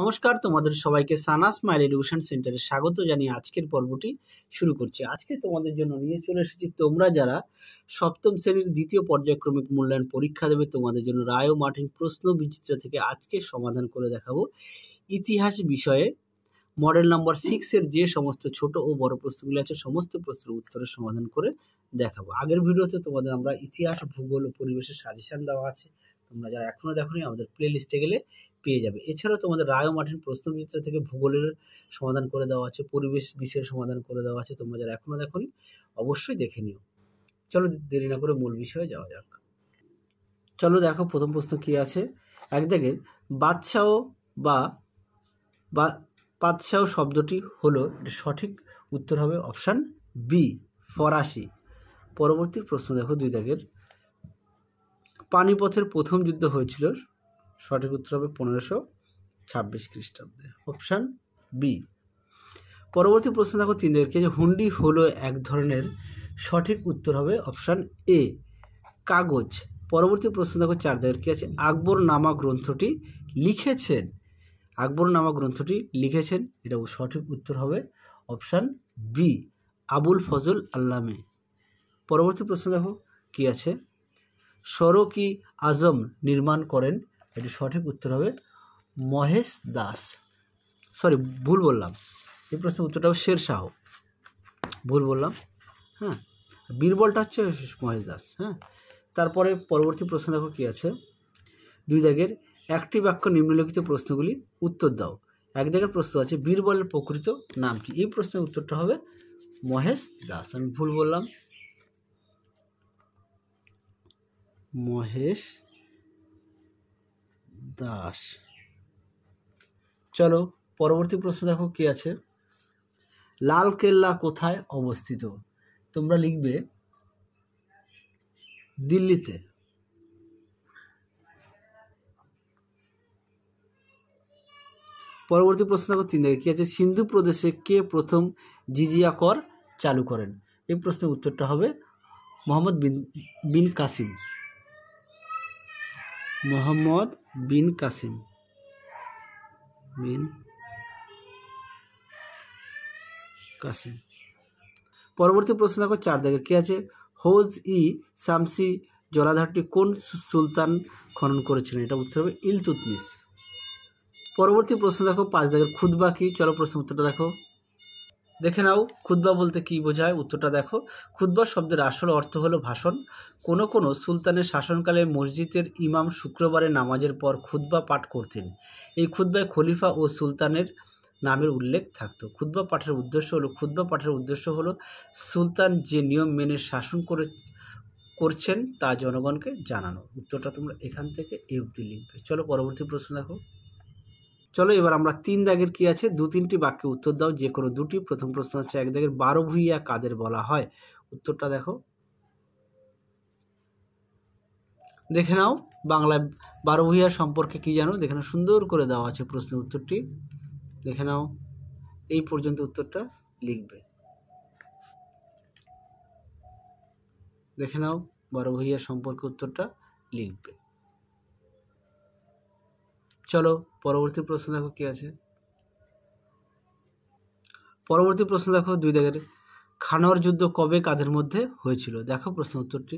নমস্কার তোমাদের সবাইকে সানা স্মাইল এডুকেশন সেন্টারে স্বাগত জানিয়ে আজকের পর্বটি শুরু করছি আজকে তোমাদের জন্য নিয়ে চলে এসেছি তোমরা যারা সপ্তম শ্রেণীর দ্বিতীয় পর্যায়ক্রমিক মূল্যায়ন পরীক্ষা দেবে তোমাদের জন্য রায় ও মার্টিন প্রশ্ন বিচিত্র থেকে আজকে সমাধান করে দেখাবো ইতিহাস বিষয়ে মডেল নম্বর সিক্সের যে সমস্ত ছোট ও বড় প্রশ্নগুলি আছে সমস্ত প্রশ্নের উত্তরের সমাধান করে দেখাবো আগের ভিডিওতে তোমাদের আমরা ইতিহাস ভূগোল ও পরিবেশের সাজেশান দেওয়া আছে তোমরা যারা এখনও নি আমাদের প্লে লিস্টে গেলে পেয়ে যাবে এছাড়াও তোমাদের রায় মাঠের প্রশ্নচিত্র থেকে ভূগোলের সমাধান করে দেওয়া আছে পরিবেশ বিষয়ের সমাধান করে দেওয়া আছে তোমরা যারা এখনও নি অবশ্যই দেখে নিও চলো দেরি না করে মূল বিষয়ে যাওয়া যাক চলো দেখো প্রথম প্রশ্ন কী আছে এক দাগের বাদশাহ বা বাদশাহ শব্দটি হলো সঠিক উত্তর হবে অপশান বি ফরাসি পরবর্তী প্রশ্ন দেখো দুই দাগের পানিপথের প্রথম যুদ্ধ হয়েছিল সঠিক উত্তর হবে পনেরোশো ছাব্বিশ খ্রিস্টাব্দে অপশান বি পরবর্তী প্রশ্ন দেখো তিনদেরকে যে হুন্ডি হলো এক ধরনের সঠিক উত্তর হবে অপশান এ কাগজ পরবর্তী প্রশ্ন দেখো কী আছে আকবর নামা গ্রন্থটি লিখেছেন আকবর নামা গ্রন্থটি লিখেছেন এটা সঠিক উত্তর হবে অপশান বি আবুল ফজল আল্লামে পরবর্তী প্রশ্ন দেখো কী আছে সড়কি আজম নির্মাণ করেন এটি সঠিক উত্তর হবে মহেশ দাস সরি ভুল বললাম এই প্রশ্নের উত্তরটা হবে শের শাহ ভুল বললাম হ্যাঁ বীরবলটা হচ্ছে মহেশ দাস হ্যাঁ তারপরে পরবর্তী প্রশ্ন দেখো কী আছে দুই দাগের একটি বাক্য নিম্নলিখিত প্রশ্নগুলি উত্তর দাও এক দাগের প্রশ্ন আছে বীরবলের প্রকৃত নাম কি এই প্রশ্নের উত্তরটা হবে মহেশ দাস আমি ভুল বললাম মহেশ দাস চলো পরবর্তী প্রশ্ন দেখো কি আছে লাল কেল্লা কোথায় অবস্থিত তোমরা লিখবে দিল্লিতে পরবর্তী প্রশ্ন দেখো তিন কি আছে সিন্ধু প্রদেশে কে প্রথম জিজিয়া কর চালু করেন এই প্রশ্নের উত্তরটা হবে মোহাম্মদ বিন বিন কাসিম মোহাম্মদ বিন কাসিম বিন কাসিম পরবর্তী প্রশ্ন দেখো চার দাগের কী আছে হোজ ই শামসি জলাধারটি কোন সুলতান খনন করেছিলেন এটা উত্তর হবে ইলতুতমিস পরবর্তী প্রশ্ন দেখো পাঁচ দাগের খুদবা কি চলো প্রশ্ন উত্তরটা দেখো দেখে নাও খুদ্া বলতে কি বোঝায় উত্তরটা দেখো খুদ্া শব্দের আসল অর্থ হলো ভাষণ কোনো কোনো সুলতানের শাসনকালে মসজিদের ইমাম শুক্রবারে নামাজের পর খুদ্া পাঠ করতেন এই খুদ্ায় খলিফা ও সুলতানের নামের উল্লেখ থাকতো খুদ্া পাঠের উদ্দেশ্য হলো খুদ্া পাঠের উদ্দেশ্য হলো সুলতান যে নিয়ম মেনে শাসন করে করছেন তা জনগণকে জানানো উত্তরটা তোমরা এখান থেকে এ অব্দি লিখবে চলো পরবর্তী প্রশ্ন দেখো চলো এবার আমরা তিন দাগের কি আছে দু তিনটি বাক্যে উত্তর দাও যে কোনো দুটি প্রথম প্রশ্ন হচ্ছে এক দাগের বারো ভুইয়া কাদের বলা হয় উত্তরটা দেখো দেখে নাও বাংলায় বারো ভুইয়া সম্পর্কে কি জানো দেখে সুন্দর করে দেওয়া আছে প্রশ্নের উত্তরটি দেখে নাও এই পর্যন্ত উত্তরটা লিখবে দেখে নাও বারো ভুইয়া সম্পর্কে উত্তরটা লিখবে চলো পরবর্তী প্রশ্ন দেখো কী আছে পরবর্তী প্রশ্ন দেখো দুই দাগের খানোয়ার যুদ্ধ কবে কাদের মধ্যে হয়েছিল দেখো প্রশ্ন উত্তরটি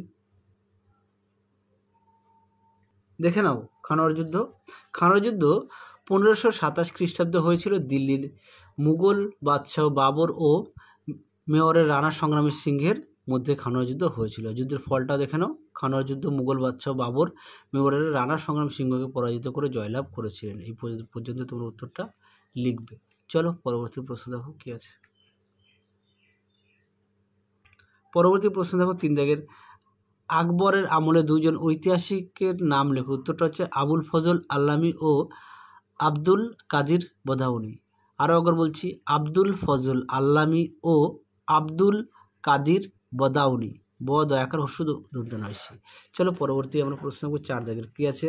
দেখে নাও খানোয়ার যুদ্ধ খানোয়ার যুদ্ধ পনেরোশো সাতাশ খ্রিস্টাব্দে হয়েছিল দিল্লির মুঘল বাদশাহ বাবর ও মেয়রের রানা সংগ্রামী সিংহের মধ্যে খানোয়া যুদ্ধ হয়েছিল যুদ্ধের ফলটা দেখে নাও খানোয়া যুদ্ধ মুঘল বাদশাহ বাবর মেওয়ারের রানা সংগ্রাম সিংহকে পরাজিত করে জয়লাভ করেছিলেন এই পর্যন্ত তোমার উত্তরটা লিখবে চলো পরবর্তী প্রশ্ন দেখো কী আছে পরবর্তী প্রশ্ন দেখো তিন দাগের আকবরের আমলে দুজন ঐতিহাসিকের নাম লেখো উত্তরটা হচ্ছে আবুল ফজল আল্লামি ও আব্দুল কাদির বধাউনি আরও একবার বলছি আব্দুল ফজল আল্লামি ও আব্দুল কাদির বদাউনি ব দয়াকার হস্য দন্তন হয়েছে চলো পরবর্তী আমরা প্রশ্ন চার দাগের কী আছে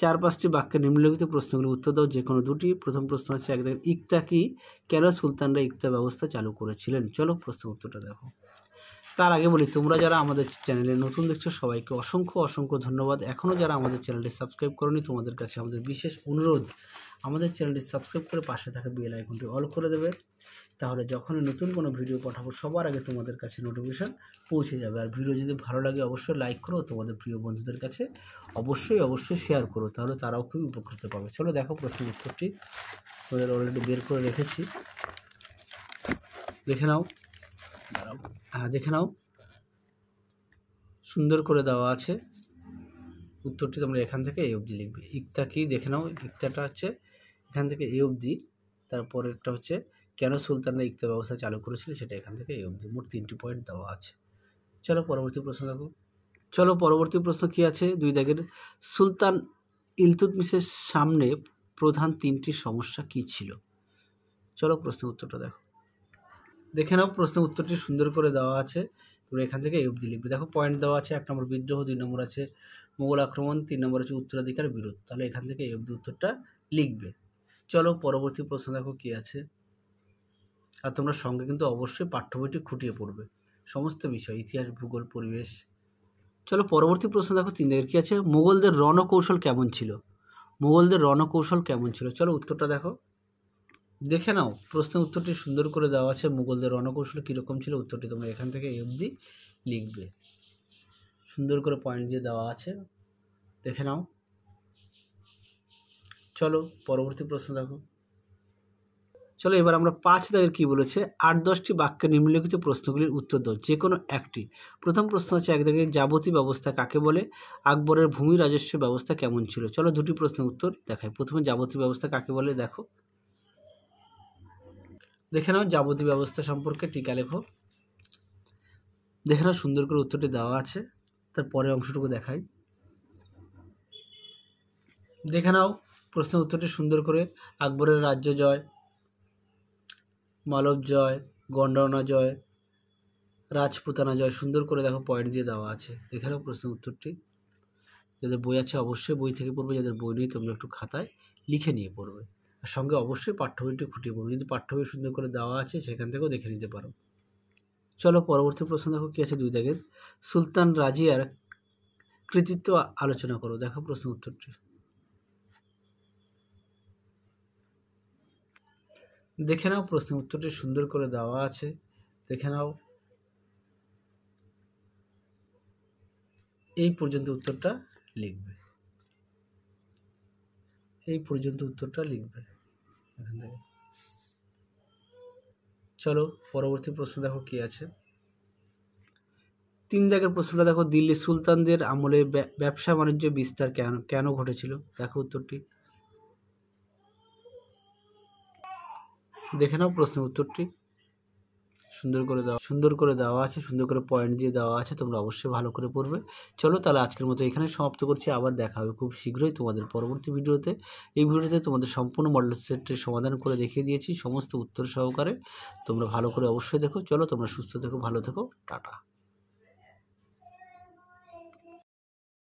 চার পাঁচটি বাক্যে নিম্নলিখিত প্রশ্নগুলি উত্তর দাও যে কোনো দুটি প্রথম প্রশ্ন হচ্ছে একদম ইকতা কি কেন সুলতানরা ইকতা ব্যবস্থা চালু করেছিলেন চলো প্রশ্ন উত্তরটা দেখো তার আগে বলি তোমরা যারা আমাদের চ্যানেলে নতুন দেখছো সবাইকে অসংখ্য অসংখ্য ধন্যবাদ এখনও যারা আমাদের চ্যানেলটি সাবস্ক্রাইব করনি তোমাদের কাছে আমাদের বিশেষ অনুরোধ আমাদের চ্যানেলটি সাবস্ক্রাইব করে পাশে থাকা বেল আইকনটি অল করে দেবে তাহলে যখন নতুন কোনো ভিডিও পাঠাবো সবার আগে তোমাদের কাছে নোটিফিকেশান পৌঁছে যাবে আর ভিডিও যদি ভালো লাগে অবশ্যই লাইক করো তোমাদের প্রিয় বন্ধুদের কাছে অবশ্যই অবশ্যই শেয়ার করো তাহলে তারাও খুবই উপকৃত পাবে চলো দেখো প্রশ্ন উত্তরটি তোমাদের অলরেডি বের করে রেখেছি দেখে নাও হ্যাঁ দেখে নাও সুন্দর করে দেওয়া আছে উত্তরটি তোমরা এখান থেকে এ অবধি লিখবে ইকতা কি দেখে নাও ইকতাটা হচ্ছে এখান থেকে এ অবধি তারপরেরটা হচ্ছে কেন সুলতানরা ইকতা ব্যবস্থা চালু করেছিল সেটা এখান থেকে এই অবধি মোট তিনটি পয়েন্ট দেওয়া আছে চলো পরবর্তী প্রশ্ন দেখো চলো পরবর্তী প্রশ্ন কী আছে দুই দাগের সুলতান ইলতুতমিসের সামনে প্রধান তিনটি সমস্যা কী ছিল চলো প্রশ্ন উত্তরটা দেখো দেখে নাও প্রশ্ন উত্তরটি সুন্দর করে দেওয়া আছে তোমরা এখান থেকে এই অবধি লিখবে দেখো পয়েন্ট দেওয়া আছে এক নম্বর বিদ্রোহ দুই নম্বর আছে মোগল আক্রমণ তিন নম্বর আছে উত্তরাধিকার বিরোধ তাহলে এখান থেকে এই অবধি উত্তরটা লিখবে চলো পরবর্তী প্রশ্ন দেখো কী আছে আর তোমরা সঙ্গে কিন্তু অবশ্যই পাঠ্য বইটি খুঁটিয়ে পড়বে সমস্ত বিষয় ইতিহাস ভূগোল পরিবেশ চলো পরবর্তী প্রশ্ন দেখো তিন দিকের কী আছে মোগলদের রণকৌশল কেমন ছিল মোগলদের রণকৌশল কেমন ছিল চলো উত্তরটা দেখো দেখে নাও প্রশ্নের উত্তরটি সুন্দর করে দেওয়া আছে মুঘলদের রণকৌশল কীরকম ছিল উত্তরটি তোমরা এখান থেকে এই অবধি লিখবে সুন্দর করে পয়েন্ট দিয়ে দেওয়া আছে দেখে নাও চলো পরবর্তী প্রশ্ন দেখো চলো এবার আমরা পাঁচ দাগের কী বলেছে আট দশটি বাক্যে নিম্নলিখিত প্রশ্নগুলির উত্তর দাও যে কোনো একটি প্রথম প্রশ্ন হচ্ছে এক দাগের যাবতীয় ব্যবস্থা কাকে বলে আকবরের ভূমি রাজস্ব ব্যবস্থা কেমন ছিল চলো দুটি প্রশ্নের উত্তর দেখায় প্রথমে যাবতীয় ব্যবস্থা কাকে বলে দেখো দেখে নাও যাবতীয় ব্যবস্থা সম্পর্কে টিকা লেখো দেখে নাও সুন্দর করে উত্তরটি দেওয়া আছে তার পরের অংশটুকু দেখাই দেখে নাও প্রশ্ন উত্তরটি সুন্দর করে আকবরের রাজ্য জয় মালব জয় গন্ডনা জয় রাজপুতানা জয় সুন্দর করে দেখো পয়েন্ট দিয়ে দেওয়া আছে এখানেও প্রশ্ন উত্তরটি যাদের বই আছে অবশ্যই বই থেকে পড়বে যাদের বই নেই তোমরা একটু খাতায় লিখে নিয়ে পড়বে আর সঙ্গে অবশ্যই পাঠ্য বইটি খুঁটিয়ে পড়বে যদি পাঠ্য বই সুন্দর করে দেওয়া আছে সেখান থেকেও দেখে নিতে পারো চলো পরবর্তী প্রশ্ন দেখো কী আছে দুই দাগের সুলতান রাজিয়ার কৃতিত্ব আলোচনা করো দেখো প্রশ্ন উত্তরটি দেখে নাও প্রশ্নের উত্তরটি সুন্দর করে দেওয়া আছে দেখে নাও এই পর্যন্ত উত্তরটা লিখবে এই পর্যন্ত উত্তরটা লিখবে এখান থেকে চলো পরবর্তী প্রশ্ন দেখো কি আছে তিন দাগের প্রশ্নটা দেখো দিল্লি সুলতানদের আমলে ব্যবসা বাণিজ্য বিস্তার কেন কেন ঘটেছিল দেখো উত্তরটি দেখে নাও প্রশ্নের উত্তরটি সুন্দর করে দেওয়া সুন্দর করে দেওয়া আছে সুন্দর করে পয়েন্ট দিয়ে দেওয়া আছে তোমরা অবশ্যই ভালো করে পড়বে চলো তাহলে আজকের মতো এখানে সমাপ্ত করছি আবার দেখা হবে খুব শীঘ্রই তোমাদের পরবর্তী ভিডিওতে এই ভিডিওতে তোমাদের সম্পূর্ণ মডেল সেটের সমাধান করে দেখিয়ে দিয়েছি সমস্ত উত্তর সহকারে তোমরা ভালো করে অবশ্যই দেখো চলো তোমরা সুস্থ থেকো ভালো থেকো টাটা